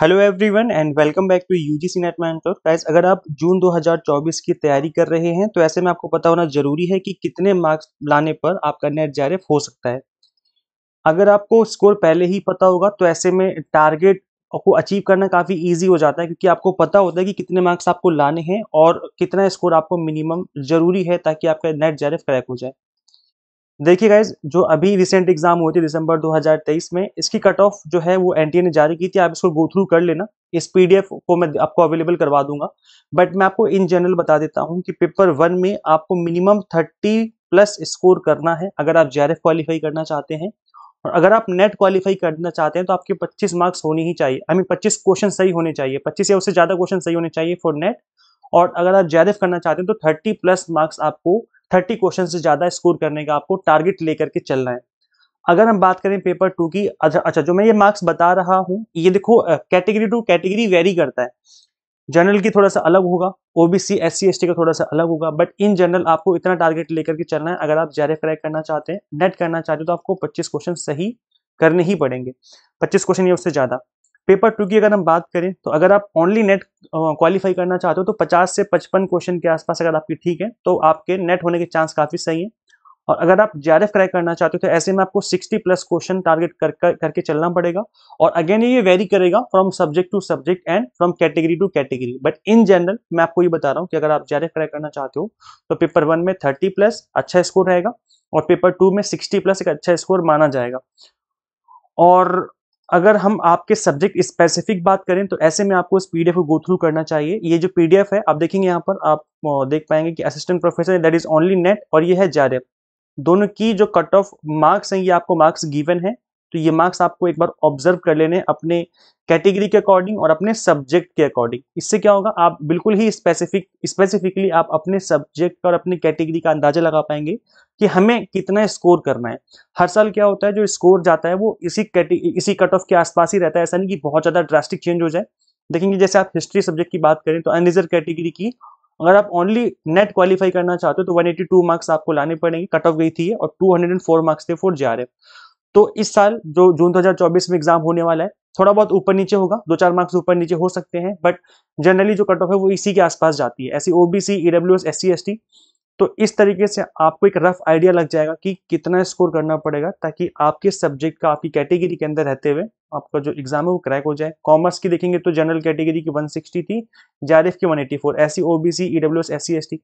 hello everyone and welcome back to UGC NET mentor guys अगर आप जून 2024 की तैयारी कर रहे हैं तो ऐसे में आपको पता होना जरूरी है कि कितने मार्क्स लाने पर आपका नेट जारेफ हो सकता है अगर आपको स्कोर पहले ही पता होगा तो ऐसे में टारगेट को अचीव करना काफ़ी ईजी हो जाता है क्योंकि आपको पता होता है कि कितने मार्क्स आपको लाने हैं और कितना स्कोर आपको मिनिमम जरूरी है ताकि आपका नेट जारेफ क्रैक हो जाए देखिए गाइज जो अभी रिसेंट एग्जाम हुई थी दिसंबर 2023 में इसकी कट ऑफ जो है वो एनटीए ने जारी की थी आप इसको गो थ्रू कर लेना इस पीडीएफ को मैं आपको अवेलेबल करवा दूंगा बट मैं आपको इन जनरल बता देता हूँ कि पेपर वन में आपको मिनिमम थर्टी प्लस स्कोर करना है अगर आप जे क्वालिफाई करना चाहते हैं और अगर आप नेट क्वालिफाई करना चाहते हैं तो आपके पच्चीस मार्क्स होने ही चाहिए आई मीन पच्चीस क्वेश्चन सही होने चाहिए पच्चीस या उससे ज़्यादा क्वेश्चन सही होने चाहिए फॉर नेट और अगर आप जे करना चाहते हैं तो थर्टी प्लस मार्क्स आपको थर्टी क्वेश्चन से ज़्यादा स्कोर करने का आपको टारगेट लेकर के चलना है अगर हम बात करें पेपर टू की अच्छा, अच्छा जो मैं ये मार्क्स बता रहा हूँ ये देखो कैटेगरी टू कैटेगरी वेरी करता है जनरल की थोड़ा सा अलग होगा ओबीसी एस सी एस का थोड़ा सा अलग होगा बट इन जनरल आपको इतना टारगेट लेकर के चलना है अगर आप जेरे क्रैक करना चाहते हैं नेट करना चाहते हो तो आपको 25 क्वेश्चन सही करने ही पड़ेंगे 25 क्वेश्चन या उससे ज़्यादा पेपर टू की अगर हम बात करें तो अगर आप ओनली नेट क्वालिफाई करना चाहते हो तो 50 से 55 क्वेश्चन के आसपास अगर आपकी ठीक है तो आपके नेट होने के चांस काफ़ी सही है और अगर आप जे क्रैक करना चाहते हो तो ऐसे में आपको 60 प्लस क्वेश्चन टारगेट कर, कर करके चलना पड़ेगा और अगेन ये वेरी करेगा from subject to subject and from category to category but in general मैं आपको ये बता रहा हूँ कि अगर आप जे क्रैक करना चाहते हो तो पेपर वन में थर्टी प्लस अच्छा स्कोर रहेगा और पेपर टू में सिक्सटी प्लस एक अच्छा स्कोर माना जाएगा और अगर हम आपके सब्जेक्ट स्पेसिफिक बात करें तो ऐसे में आपको इस पीडीएफ को गो थ्रू करना चाहिए ये जो पीडीएफ है आप देखेंगे यहाँ पर आप देख पाएंगे कि assistant professor that is only NET और ये है जारेफ दोनों की जो कट ऑफ मार्क्स हैं ये आपको मार्क्स गिवन है तो ये मार्क्स आपको एक बार ऑब्जर्व कर लेने अपने कैटेगरी के अकॉर्डिंग और अपने सब्जेक्ट के अकॉर्डिंग इससे क्या होगा आप बिल्कुल ही स्पेसिफिक स्पेसिफिकली आप अपने सब्जेक्ट और अपनी कैटेगरी का अंदाजा लगा पाएंगे कि हमें कितना स्कोर करना है हर साल क्या होता है जो स्कोर जाता है वो इसी इसी कट ऑफ के आसपास ही रहता है ऐसा नहीं कि बहुत ज़्यादा ड्रास्टिक चेंज हो जाए देखेंगे जैसे आप हिस्ट्री सब्जेक्ट की बात करें तो अनरिजर्व कैटेगरी की अगर आप ओनली नेट क्वालिफाई करना चाहते हो तो 182 मार्क्स आपको लाने पड़ेंगे कट ऑफ गई थी और 204 मार्क्स थे फोर जे तो इस साल जो जून 2024 में एग्जाम होने वाला है थोड़ा बहुत ऊपर नीचे होगा दो चार मार्क्स ऊपर नीचे हो सकते हैं बट जनरली जो कट ऑफ है वो इसी के आसपास जाती है ऐसी OBC EW S S T तो इस तरीके से आपको एक रफ आइडिया लग जाएगा कि कितना स्कोर करना पड़ेगा ताकि आपके सब्जेक्ट का आपकी कैटेगरी के अंदर रहते हुए आपका जो एग्जाम है वो क्रैक हो जाए कॉमर्स की देखेंगे तो जनरल कैटेगरी की 160 थी जारिफ की 184 SC OBC EWS SC ST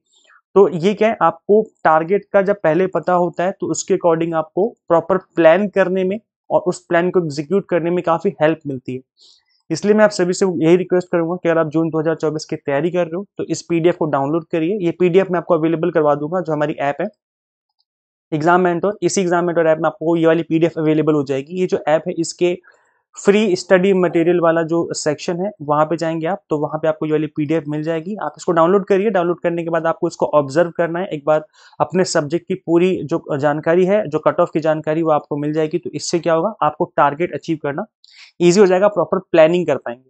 तो ये क्या है आपको टारगेट का जब पहले पता होता है तो उसके अकॉर्डिंग आपको प्रॉपर प्लान करने में और उस प्लान को एग्जीक्यूट करने में काफ़ी हेल्प मिलती है इसलिए मैं आप सभी से यही रिक्वेस्ट करूंगा कि अगर आप जून 2024 की तैयारी कर रहे हो तो इस पीडीएफ को डाउनलोड करिए ये पीडीएफ मैं आपको अवेलेबल करवा दूंगा जो हमारी ऐप है एग्जाम मेंटोर इसी एग्जाम मेंटोर ऐप में आपको ये वाली पीडीएफ अवेलेबल हो जाएगी ये जो ऐप है इसके फ्री स्टडी मटेरियल वाला जो सेक्शन है वहां पे जाएंगे आप तो वहां पे आपको ये वाली पीडीएफ मिल जाएगी आप इसको डाउनलोड करिए डाउनलोड करने के बाद आपको इसको ऑब्जर्व करना है एक बार अपने सब्जेक्ट की पूरी जो जानकारी है जो कट ऑफ की जानकारी वो आपको मिल जाएगी तो इससे क्या होगा आपको टारगेट अचीव करना ईजी हो जाएगा प्रॉपर प्लानिंग कर पाएंगे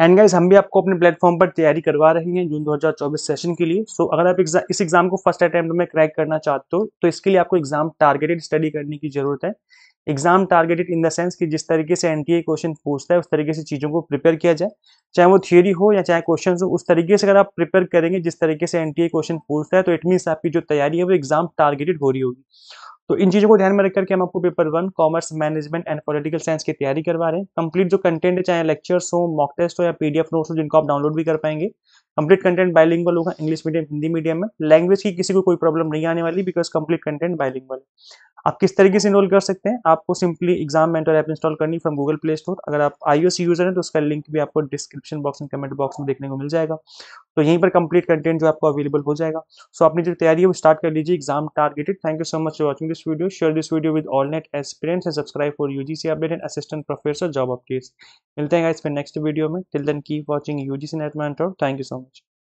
एंड गाइज हम भी आपको अपने प्लेटफॉर्म पर तैयारी करवा रहे हैं जून 2024 सेशन के लिए सो so, अगर आप एग्जाम इस एग्जाम को फर्स्ट अटैम्प्ट में क्रैक करना चाहते हो तो इसके लिए आपको एग्जाम टारगेटेड स्टडी करने की जरूरत है exam targeted in the sense कि जिस तरीके से एनटीए क्वेश्चन पूछता है उस तरीके से चीज़ों को प्रिपेयर किया जाए चाहे वो थियोरी हो या चाहे क्वेश्चन हो उस तरीके से अगर आप प्रिपेयर करेंगे जिस तरीके से एनटीए क्वेश्चन पूछता है तो इट मीन्स आपकी जो तैयारी है वो एग्जाम टारगेटेड हो रही होगी तो इन चीज़ों को ध्यान में रखकर के हम आपको paper one commerce management and political science की तैयारी करवा रहे हैं कंप्लीट जो कंटेंट है चाहे लेक्चर्स हो मॉक टेस्ट हो या पीडीएफ नोट्स हो जिनको आप डाउनलोड भी कर पाएंगे कंप्लीट कंटेंट बाइलिंगल होगा इंग्लिश मीडियम हिंदी मीडियम में लैंग्वेज की किसी को कोई प्रॉब्लम नहीं आने वाली बिकॉज कंप्लीट कंटेंट बाइलिंगल है आप किस तरीके से इनरोल कर सकते हैं आपको simply exam mentor app install करनी फ्रॉम गूगल प्ले स्टोर अगर आप आईओएस यूजर हैं तो उसका लिंक भी आपको डिस्क्रिप्शन बॉक्स में कमेंट बॉक्स में देखने को मिल जाएगा तो यहीं पर कंप्लीट कंटेंट जो आपको अवेलेबल हो जाएगा सो so, अपनी जो तैयारी है वो स्टार्ट कर लीजिए exam targeted thank you so much for watching this video share this video with all NET experience and subscribe for U G update and assistant professor job updates मिलते हैं इस पर नेक्स्ट वीडियो में till then keep watching UGC NET thank you so much